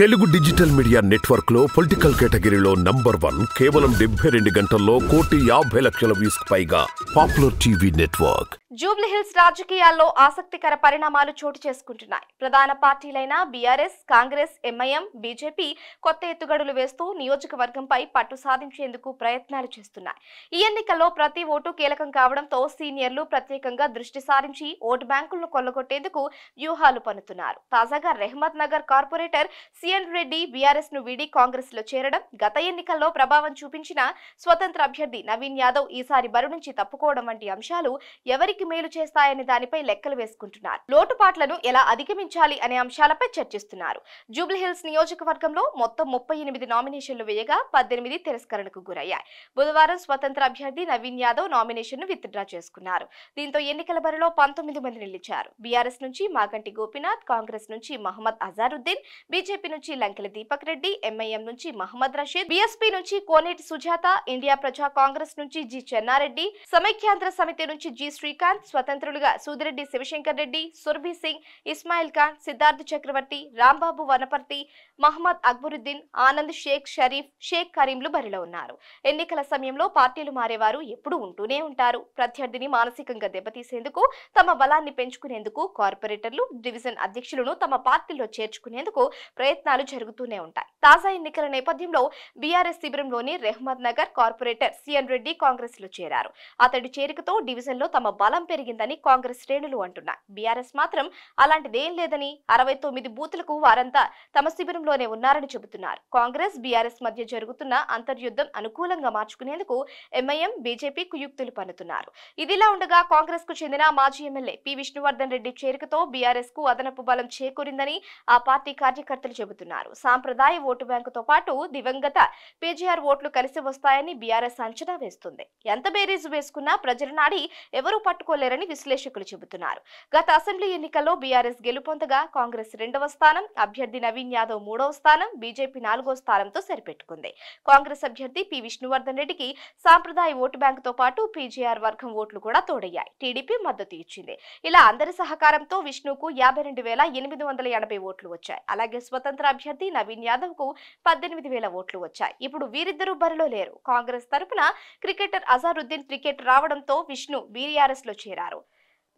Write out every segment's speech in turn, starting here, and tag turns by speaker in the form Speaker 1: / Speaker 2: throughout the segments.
Speaker 1: Telugu digital media network లో political కేటగిరీలో number one కేవలం డెబ్బై రెండు గంటల్లో కోటి యాభై లక్షల వ్యూస్ పైగా పాపులర్ టీవీ నెట్వర్క్ జూబ్లీహిల్స్ రాజకీయాల్లో ఆసక్తికర పరిణామాలు చోటు చేసుకుంటున్నాయి ప్రధాన పార్టీలైన బీఆర్ఎస్ కాంగ్రెస్ ఎంఐఎం బీజేపీ కొత్త ఎత్తుగడులు వేస్తూ నియోజకవర్గంపై పట్టు సాధించేందుకు ప్రయత్నాలు చేస్తున్నాయి ఈ ఎన్నికల్లో ప్రతి ఓటు కీలకం కావడంతో సీనియర్లు ప్రత్యేకంగా దృష్టి సారించి ఓటు బ్యాంకులను కొల్లగొట్టేందుకు వ్యూహాలు పన్నుతున్నారు తాజాగా Rahmat Nagar corporator CN Reddy BRS ను వీడి కాంగ్రెస్ లో చేరడం గత ఎన్నికల్లో ప్రభావం చూపించిన స్వతంత్ర అభ్యర్థి నవీన్ యాదవ్ ఈసారి బరు నుంచి తప్పుకోవడం వంటి అంశాలు ఎవరికి ఇంటికి మేలు చేస్తాయనే దానిపై లెక్కలు వేసుకుంటున్నారు లోటుపాట్లను ఎలా అధిగమించాలి అనే అంశాలపై చర్చిస్తున్నారు జూబ్లీహిల్స్ నియోజకవర్గంలో మొత్తం ముప్పై ఎనిమిది నామినేషన్లు వేయగా పద్దెనిమిది తిరస్కరణకు గురయ్యాయి బుధవారం స్వతంత్ర అభ్యర్థి నవీన్ యాదవ్ నామినేషన్ ను విత్డ్రా చేసుకున్నారు దీంతో ఎన్నికల బరిలో పంతొమ్మిది మంది నిలిచారు బీఆర్ఎస్ నుంచి మాగంటి గోపినాథ్ కాంగ్రెస్ నుంచి మహమ్మద్ అజారుద్దీన్ బీజేపీ నుంచి లంకెల దీపక్ రెడ్డి ఎంఐఎం నుంచి మహమ్మద్ రషీద్ బీఎస్పీ నుంచి కోనేటి సుజాత ఇండియా ప్రజా కాంగ్రెస్ నుంచి జి చెన్నారెడ్డి సమైక్యాంధ్ర సమితి నుంచి జి శ్రీకాంత్ ఖాన్ స్వతంత్రులుగా సూదిరెడ్డి శివశంకర్ రెడ్డి సుర్భి సింగ్ ఇస్మాయిల్ ఖాన్ సిద్ధార్థ చక్రవర్తి రాంబాబు వనపర్తి మహమ్మద్ అక్బరుద్దీన్ ఆనంద్ షేక్ షరీఫ్ షేక్ కరీంలు బరిలో ఉన్నారు ఎన్నికల సమయంలో పార్టీలు మారేవారు ఎప్పుడూ ఉంటూనే ఉంటారు ప్రత్యర్థిని మానసికంగా దెబ్బతీసేందుకు తమ బలాన్ని పెంచుకునేందుకు కార్పొరేటర్లు డివిజన్ అధ్యక్షులను తమ పార్టీలో చేర్చుకునేందుకు ప్రయత్నాలు జరుగుతూనే ఉంటాయి తాజా ఎన్నికల నేపథ్యంలో బీఆర్ఎస్ శిబిరంలోని రెహ్మద్ నగర్ కార్పొరేటర్ సిఎన్ రెడ్డి కాంగ్రెస్ లో చేరారు అతడి చేరికతో డివిజన్ లో తమ బల బలం పెరిగిందని కాంగ్రెస్ శ్రేణులు అంటున్నాయి బీఆర్ఎస్ మాత్రం అలాంటిదేం లేదని అరవై తొమ్మిది బూతులకు వారంతా తమ శిబిరంలోనే ఉన్నారని చెబుతున్నారు కాంగ్రెస్ బీఆర్ఎస్ మధ్య జరుగుతున్న అంతర్యుద్ధం అనుకూలంగా మార్చుకునేందుకు ఎంఐఎం బీజేపీ కుయుక్తులు పన్నుతున్నారు ఇదిలా ఉండగా కాంగ్రెస్ కు చెందిన మాజీ ఎమ్మెల్యే పి విష్ణువర్ధన్ రెడ్డి చేరికతో బీఆర్ఎస్ కు అదనపు బలం చేకూరిందని ఆ పార్టీ కార్యకర్తలు చెబుతున్నారు సాంప్రదాయ ఓటు బ్యాంకుతో పాటు దివంగత పీజీఆర్ ఓట్లు కలిసి వస్తాయని బీఆర్ఎస్ అంచనా వేస్తుంది ఎంత బేరీజు వేసుకున్నా ప్రజల నాడి ఎవరు పట్టు తట్టుకోలేరని విశ్లేషకులు చెబుతున్నారు గత అసెంబ్లీ ఎన్నికల్లో బీఆర్ఎస్ గెలుపొందగా కాంగ్రెస్ రెండవ స్థానం అభ్యర్థి నవీన్ యాదవ్ మూడవ స్థానం బీజేపీ నాలుగో స్థానంతో సరిపెట్టుకుంది కాంగ్రెస్ అభ్యర్థి పి విష్ణువర్ధన్ రెడ్డికి సాంప్రదాయ ఓటు తో పాటు పీజీఆర్ వర్గం ఓట్లు కూడా తోడయ్యాయి టీడీపీ మద్దతు ఇచ్చింది ఇలా అందరి సహకారంతో విష్ణుకు యాభై రెండు వేల ఎనిమిది వందల ఎనభై ఓట్లు వచ్చాయి అలాగే స్వతంత్ర అభ్యర్థి నవీన్ యాదవ్ కు పద్దెనిమిది వేల ఓట్లు వచ్చాయి ఇప్పుడు వీరిద్దరూ బరిలో లేరు కాంగ్రెస్ తరపున క్రికెటర్ అజారుద్దీన్ క్రికెట్ రావడంతో విష్ణు బీఆర్ఎస్ లో చేరారు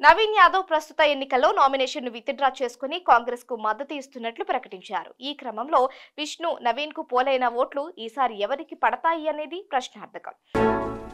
Speaker 1: నవీన్ యాదవ్ ప్రస్తుత ఎన్నికల్లో నామినేషన్ ను విత్డ్రా చేసుకుని కాంగ్రెస్ కు మద్దతు ఇస్తున్నట్లు ప్రకటించారు ఈ క్రమంలో విష్ణు నవీన్ కు పోలైన ఓట్లు ఈసారి ఎవరికి పడతాయి అనేది ప్రశ్నార్థకం